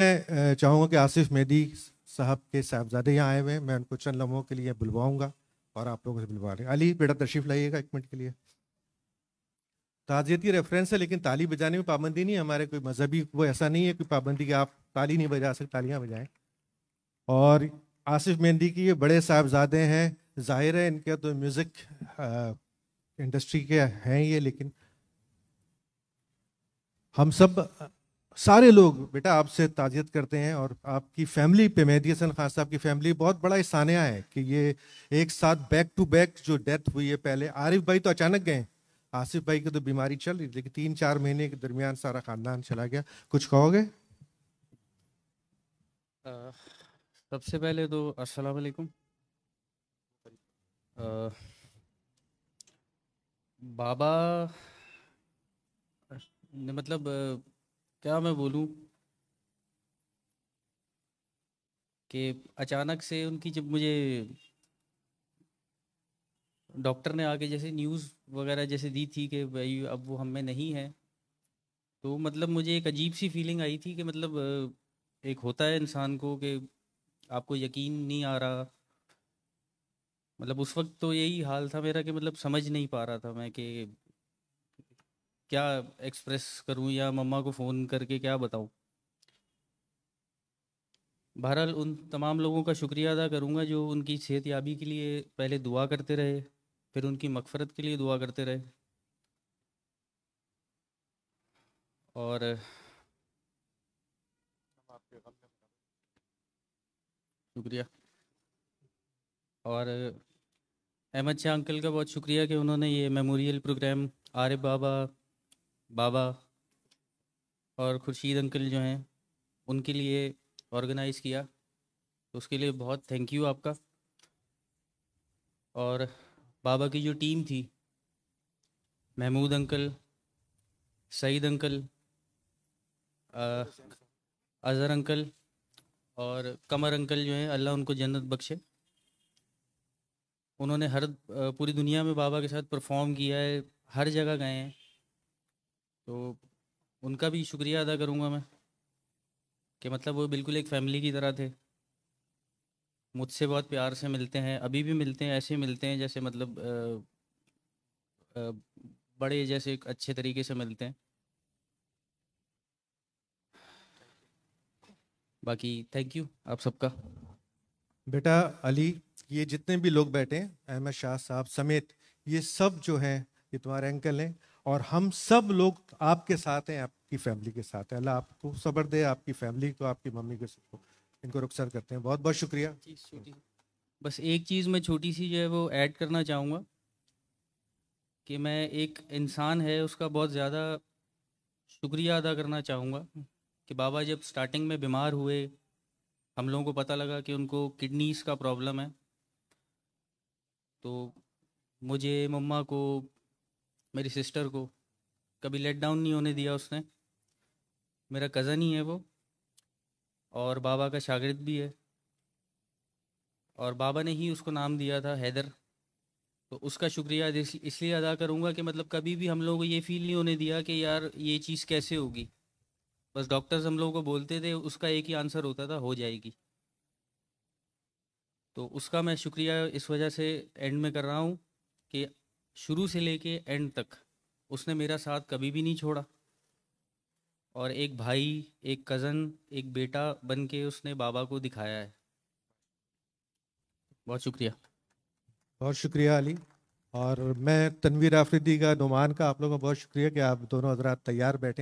मैं चाहूँगा कि आसिफ मेदी साहब के साहबजादे यहाँ आए हुए हैं मैं उनको चंद लम्हों के लिए बुलवाऊँगा और आप लोगों से बुलवा रहे अली बेटा तशरीफ लाइएगा एक मिनट के लिए ताज़ियती रेफरेंस है लेकिन ताली बजाने में पाबंदी नहीं है हमारे कोई मजहबी वो ऐसा नहीं है कि पाबंदी कि आप ताली नहीं बजा सकते तालियाँ बजाएं और आसिफ मेहंदी की ये बड़े साहबजादे हैं जाहिर है इनके तो म्यूज़िक इंडस्ट्री के हैं ये लेकिन हम सब सारे लोग बेटा आपसे ताजियत करते हैं और आपकी फैमिली पे मेहदी हसन खान साहब की फैमिली बहुत बड़ा इसानिया है कि ये एक साथ बैक टू बैक जो डेथ हुई है पहले आरिफ भाई तो अचानक गए आसिफ भाई की तो बीमारी चल रही लेकिन तीन चार महीने के दरमियान सारा खानदान चला गया कुछ कहोगे सबसे पहले तो अस्सलाम वालेकुम बाबा ने मतलब क्या मैं बोलूँ कि अचानक से उनकी जब मुझे डॉक्टर ने आके जैसे न्यूज़ वगैरह जैसे दी थी कि भाई अब वो हम में नहीं है तो मतलब मुझे एक अजीब सी फीलिंग आई थी कि मतलब एक होता है इंसान को कि आपको यकीन नहीं आ रहा मतलब उस वक्त तो यही हाल था मेरा कि मतलब समझ नहीं पा रहा था मैं कि क्या एक्सप्रेस करूं या मम्मा को फ़ोन करके क्या बताऊं बहरहाल उन तमाम लोगों का शुक्रिया अदा करूंगा जो उनकी सेहत याबी के लिए पहले दुआ करते रहे फिर उनकी मकफ़रत के लिए दुआ करते रहे और शुक्रिया और अहमद शाह अंकल का बहुत शुक्रिया कि उन्होंने ये मेमोरियल प्रोग्राम आर्य बाबा बाबा और खुर्शीद अंकल जो हैं उनके लिए ऑर्गेनाइज़ किया तो उसके लिए बहुत थैंक यू आपका और बाबा की जो टीम थी Mahmood uncle Saeed uncle Azhar uncle और कमर अंकल जो हैं अल्लाह उनको जन्नत बख्शे उन्होंने हर पूरी दुनिया में बाबा के साथ परफॉर्म किया है हर जगह गए हैं तो उनका भी शुक्रिया अदा करूँगा मैं कि मतलब वो बिल्कुल एक फैमिली की तरह थे मुझसे बहुत प्यार से मिलते हैं अभी भी मिलते हैं ऐसे मिलते हैं जैसे मतलब आ, आ, बड़े जैसे अच्छे तरीके से मिलते हैं बाकी थैंक यू आप सबका बेटा अली ये जितने भी लोग बैठे हैं अहमद शाह साहब समेत ये सब जो हैं ये तुम्हारे अंकल हैं और हम सब लोग आपके साथ हैं आपकी फैमिली के साथ हैं अल्लाह आपको सबर दे आपकी फैमिली को आपकी मम्मी को सबको इनको रुखसर करते हैं बहुत बहुत शुक्रिया बस एक चीज़ मैं छोटी सी जो है वो ऐड करना चाहूँगा कि मैं एक इंसान है उसका बहुत ज़्यादा शुक्रिया अदा करना चाहूँगा कि बाबा जब स्टार्टिंग में बीमार हुए हम लोगों को पता लगा कि उनको किडनीज़ का प्रॉब्लम है तो मुझे मम्मा को मेरी सिस्टर को कभी लेट डाउन नहीं होने दिया उसने मेरा कज़न ही है वो और बाबा का शागिर्द भी है और बाबा ने ही उसको नाम दिया था हैदर तो उसका शुक्रिया इसलिए अदा करूँगा कि मतलब कभी भी हम लोगों को ये फील नहीं होने दिया कि यार ये चीज़ कैसे होगी बस डॉक्टर्स हम लोगों को बोलते थे उसका एक ही आंसर होता था हो जाएगी तो उसका मैं शुक्रिया इस वजह से एंड में कर रहा हूँ कि शुरू से लेके एंड तक उसने मेरा साथ कभी भी नहीं छोड़ा और एक भाई एक कज़न एक बेटा बन के उसने बाबा को दिखाया है बहुत शुक्रिया बहुत शुक्रिया अली और मैं तनवीर आफरीदी का नुमान का आप लोगों का बहुत शुक्रिया कि आप दोनों हजरात तैयार बैठे